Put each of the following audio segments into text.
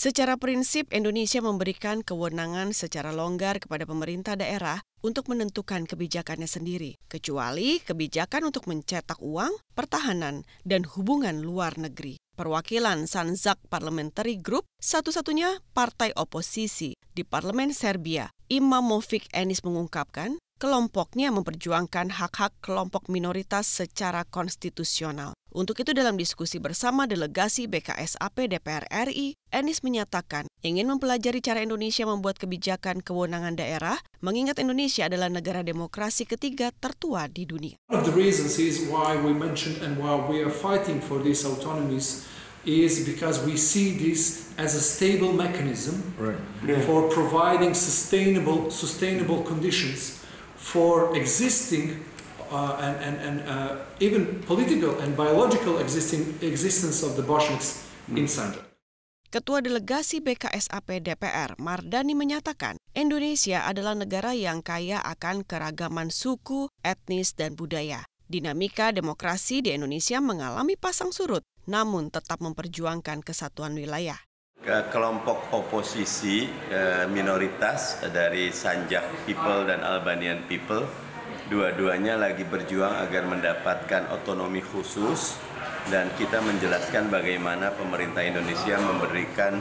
Secara prinsip, Indonesia memberikan kewenangan secara longgar kepada pemerintah daerah untuk menentukan kebijakannya sendiri, kecuali kebijakan untuk mencetak uang, pertahanan, dan hubungan luar negeri. Perwakilan Sanzak Parliamentary Group, satu-satunya partai oposisi di Parlemen Serbia, Imamovic Enis mengungkapkan, kelompoknya memperjuangkan hak-hak kelompok minoritas secara konstitusional. Untuk itu dalam diskusi bersama delegasi BKS AP DPR RI, Enis menyatakan ingin mempelajari cara Indonesia membuat kebijakan kewenangan daerah, mengingat Indonesia adalah negara demokrasi ketiga tertua di dunia. One of the reasons is why we mentioned and why we are fighting for these autonomies is because we see this as a stable mechanism right. yeah. for providing sustainable sustainable conditions for existing Uh, and, and, and uh, even political and biological existing, existence of the mm. in Sandra. Ketua Delegasi BKSAP DPR, Mardani menyatakan, Indonesia adalah negara yang kaya akan keragaman suku, etnis, dan budaya. Dinamika demokrasi di Indonesia mengalami pasang surut, namun tetap memperjuangkan kesatuan wilayah. Kelompok oposisi eh, minoritas dari Sanjak People dan Albanian People dua-duanya lagi berjuang agar mendapatkan otonomi khusus dan kita menjelaskan bagaimana pemerintah Indonesia memberikan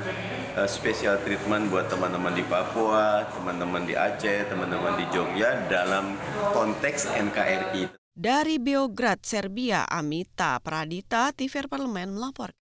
uh, special treatment buat teman-teman di Papua, teman-teman di Aceh, teman-teman di Jogja dalam konteks NKRI. Dari Beograd, Serbia, Amita Pradita, TVR Parlemen melaporkan.